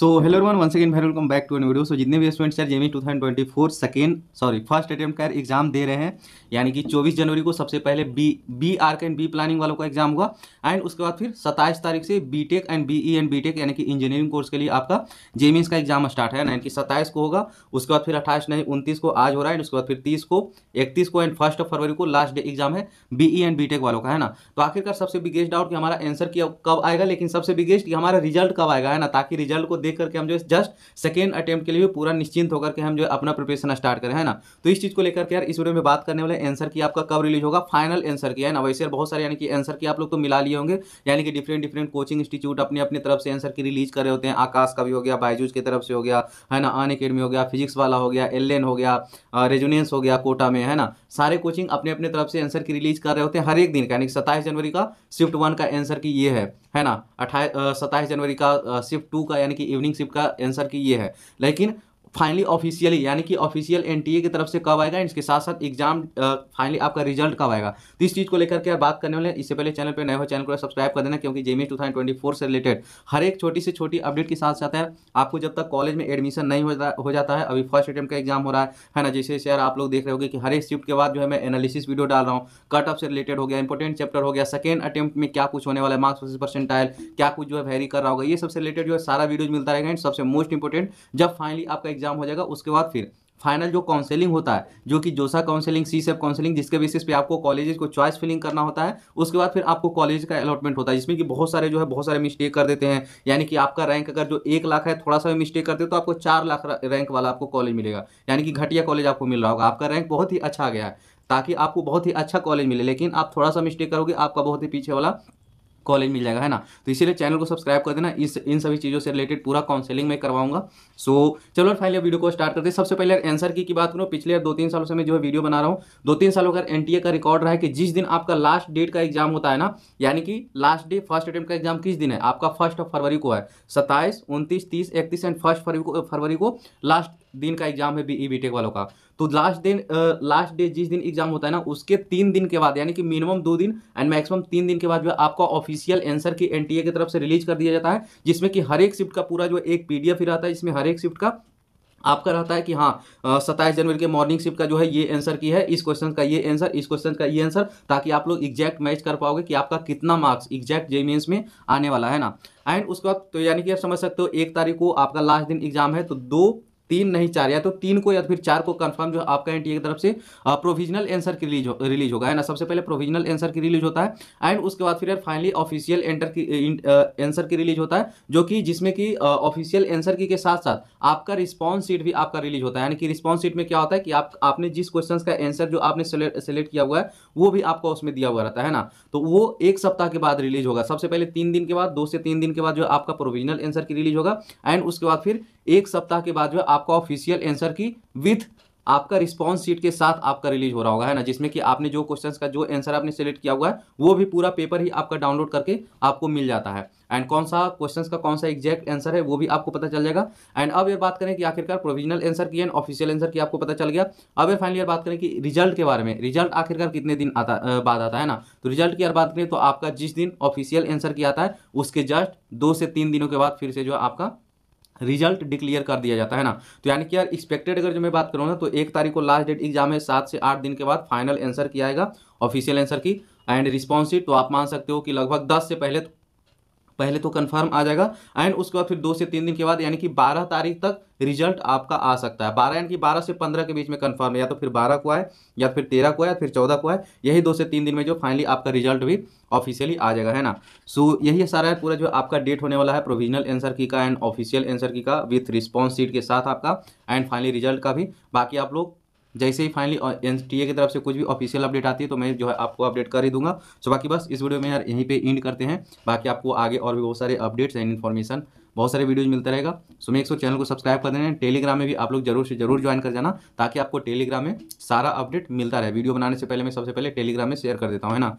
सो hello one one second भाई welcome back to an video so जितने भी students यार JEE Main for second sorry first attempt का exam दे रहे हैं यानी कि 24 जनवरी को सबसे पहले B B R and B planning वालों का एग्जाम हुआ एंड उसके बाद फिर 27 तारीख से B Tech and B E and B Tech यानी कि इंजीनियरिंग कोर्स के लिए आपका जेमीस e का एग्जाम स्टार्ट है यानी कि सत्ताईस को होगा उसके बाद फिर अट्ठाईस नहीं उनतीस को आज हो रहा है एंड उसके बाद फिर तीस को इकतीस को एंड फर्स्ट फरवरी को लास्ट डे एग्जाम है B E and B Tech वालों का है ना तो आखिरकार सबसे बिगेस्ट डाउट कि हमारा आंसर कब आएगा लेकिन सबसे बिगेस्ट कि हमारा रिजल्ट कब आएगा है ना ताकि रिजल्ट को देख देख करके हम जो है जस्ट सेकेंड अटैम्प्ट के लिए पूरा निश्चिंत होकर के हम जो अपना प्रिपरेशन स्टार्ट करें है ना तो इस चीज़ को लेकर के यार इस वीडियो में बात करने वाले आंसर की आपका कब रिलीज होगा फाइनल आंसर की है ना वैसे बहुत सारे यानी कि आंसर की आप लोग को तो मिला लिए होंगे यानी कि डिफरेंट डिफरेंट कोचिंग इंस्टीट्यूट अपनी अपनी तरफ से आंसर की रिलीज कर रहे होते हैं आकाश का भी हो गया बायजूज की तरफ से हो गया है ना अन अकेडमी हो गया फिजिक्स वाला हो गया एल हो गया रेजुनेंस हो गया कोटा में है ना सारे कोचिंग अपने अपने तरफ से आंसर की रिलीज कर रहे होते हैं हर एक दिन का यानी सत्ताईस जनवरी का शिफ्ट वन का आंसर की ये है है ना अट्ठाईस सत्ताईस जनवरी का शिफ्ट टू का यानी कि ट्यूनिंग शिप का आंसर की ये है लेकिन फाइनली ऑफिशियली यानी कि ऑफिशियल ए की तरफ से कब आएगा इसके साथ साथ एग्जाम फाइनली आपका रिजल्ट कब आएगा तो इस चीज़ को लेकर के बात करने वाले इससे पहले चैनल पर नए हो चैनल को सब्सक्राइब कर देना क्योंकि जेमी टू e से रिलेटेड हर एक छोटी से छोटी अपडेट के साथ साथ है आपको जब तक कॉलेज में एडमिशन नहीं हो, जा, हो जाता है अभी फर्स्ट अटैम्प का एग्जाम हो रहा है है ना जैसे यार आप लोग देख रहे हो कि हर एक शिफ्ट के बाद जो है मैं एनालिसिस वीडियो डाल रहा हूँ कट ऑफ से रिलेटेड हो गया इंपॉर्टेंट चैप्टर हो गया सेकेंड अटैम्प्ट में क्या कुछ होने वाला है मार्क्स वर्सेज परसेंटाइल क्या कुछ जो है वेरी कर रहा होगा ये सबसे रिलेटेड जो है सारा वीडियो मिलता रहेगा एंड सबसे मोस्ट इंपॉर्टेंट जब फाइनली आपका एग्जाम हो जाएगा उसके बाद फिर फाइनल जो काउंसलिंग होता है जो कि JoSAA counselling CSAB counselling जिसके बेसिस पे आपको कॉलेज को चॉइस फिलिंग करना होता है उसके बाद फिर आपको कॉलेज का अलॉटमेंट होता है जिसमें कि बहुत सारे जो है बहुत सारे मिस्टेक कर देते हैं यानी कि आपका रैंक अगर जो एक लाख है थोड़ा सा भी मिस्टेक करते तो आपको चार लाख रैंक वाला आपको कॉलेज मिलेगा यानी कि घटिया कॉलेज आपको मिल रहा होगा आपका रैंक बहुत ही अच्छा गया है ताकि आपको बहुत ही अच्छा कॉलेज मिले लेकिन आप थोड़ा सा मिस्टेक करोगे आपका बहुत ही पीछे वाला कॉलेज मिल जाएगा है ना तो इसीलिए चैनल को सब्सक्राइब कर देना इस इन सभी चीज़ों से रिलेटेड पूरा काउंसिलिंग में करवाऊंगा सो so, चलो फाइनल वीडियो को स्टार्ट करते हैं सबसे पहले आंसर की, की बात करूँ पिछले दो तीन सालों से मैं जो है वीडियो बना रहा हूँ दो तीन सालों का एन का रिकॉर्ड रहा है कि जिस दिन आपका लास्ट डेट का एग्जाम होता है ना यानी कि लास्ट डे फर्स्ट अटेम्प्ट का एग्जाम किस दिन है आपका फर्स्ट फरवरी को है सत्ताईस उनतीस तीस इकतीस एंड फर्स्ट फरवरी को फरवरी को लास्ट दिन का एग्जाम है बी ई बी वालों का तो लास्ट दिन लास्ट डे जिस दिन एग्जाम होता है ना उसके तीन दिन के बाद यानी कि मिनिमम दो दिन एंड मैक्सिमम तीन दिन के बाद जो आपका ऑफिशियल आंसर की एनटीए की तरफ से रिलीज कर दिया जाता है जिसमें कि हर एक शिफ्ट का पूरा जो एक पीडीएफ ही रहता है इसमें हर एक शिफ्ट का आपका रहता है कि हाँ सत्ताईस जनवरी के मॉर्निंग शिफ्ट का जो है ये आंसर की है इस क्वेश्चन का ये आंसर इस क्वेश्चन का ये आंसर ताकि आप लोग एग्जैक्ट मैच कर पाओगे कि आपका कितना मार्क्स एग्जैक्ट जेमेंस में आने वाला है ना एंड उसके बाद तो यानी कि आप समझ सकते हो एक तारीख को आपका लास्ट दिन एग्जाम है तो दो तीन नहीं चार या तो तीन को या फिर चार को कंफर्म जो आपका एनटीए की तरफ से प्रोविजनल आंसर की रिलीज हो रिलीज होगा है ना सबसे पहले प्रोविजनल आंसर की रिलीज होता है एंड उसके बाद फिर फाइनली ऑफिशियल एंटर की आंसर की रिलीज होता है जो कि जिसमें कि ऑफिशियल आंसर की के साथ साथ आपका रिस्पॉन्स सीट भी आपका रिलीज होता है यानी कि रिस्पॉन्स सीट में क्या होता है कि आप आपने जिस क्वेश्चन का आंसर जो आपने सेलेक्ट किया हुआ है वो भी आपको उसमें दिया हुआ रहता है ना तो वो एक सप्ताह के बाद रिलीज होगा सबसे पहले तीन दिन के बाद दो से तीन दिन के बाद जो आपका प्रोविजनल आंसर की रिलीज होगा एंड उसके बाद फिर एक सप्ताह के बाद जो आप आपका ऑफिशियल आंसर की विथ आपका रिस्पॉन्स सीट के साथ आपका रिलीज हो रहा होगा है ना जिसमें कि आपने जो क्वेश्चंस का जो आंसर आपने सेलेक्ट किया हुआ है वो भी पूरा पेपर ही आपका डाउनलोड करके आपको मिल जाता है एंड कौन सा क्वेश्चंस का कौन सा एग्जैक्ट आंसर है वो भी आपको पता चल जाएगा एंड अब ये बात करें कि आखिरकार provisional answer key and official answer key आपको पता चल गया अब ये फाइनली बात करें कि रिजल्ट के बारे में रिजल्ट आखिरकार कितने दिन आता बाद आता है ना तो रिजल्ट की अगर बात करें तो आपका जिस दिन ऑफिशियल आंसर किया आता है उसके जस्ट दो से तीन दिनों के बाद फिर से जो आपका रिजल्ट डिक्लेयर कर दिया जाता है ना तो यानी कि यार एक्सपेक्टेड अगर जो मैं बात करूँ ना तो एक तारीख को लास्ट डेट एग्जाम है सात से आठ दिन के बाद फाइनल आंसर किया जाएगा official answer key and responsive तो आप मान सकते हो कि लगभग दस से पहले पहले तो कन्फर्म आ जाएगा एंड उसके बाद फिर दो से तीन दिन के बाद यानी कि बारह तारीख तक रिजल्ट आपका आ सकता है बारह यानी कि बारह से पंद्रह के बीच में कन्फर्म है या तो फिर बारह को आए या फिर तेरह को आए या फिर चौदह को आए यही दो से तीन दिन में जो फाइनली आपका रिजल्ट भी ऑफिशियली आ जाएगा है ना सो so, यही सारा है पूरा जो आपका डेट होने वाला है प्रोविजनल आंसर की का एंड ऑफिशियल आंसर की का विथ रिस्पॉन्स सीट के साथ आपका एंड फाइनली रिजल्ट का भी बाकी आप लोग जैसे ही फाइनली एन uh, की तरफ से कुछ भी ऑफिशियल अपडेट आती है तो मैं जो है आपको अपडेट कर ही दूंगा सो बाकी बस इस वीडियो में यार यहीं पे एंड करते हैं बाकी आपको आगे और भी बहुत सारे अपडेट्स एंड इन्फॉर्मेशन बहुत सारे वीडियोज मिलता रहेगा सो मैं एक सौ चैनल को सब्सक्राइब कर देना टेलीग्राम में भी आप लोग जरूर से जरूर ज्वाइन कर जाना ताकि आपको टेलीग्राम में सारा अपडेट मिलता रहे वीडियो बनाने से पहले मैं सबसे पहले टेलीग्राम में शेयर कर देता हूँ है ना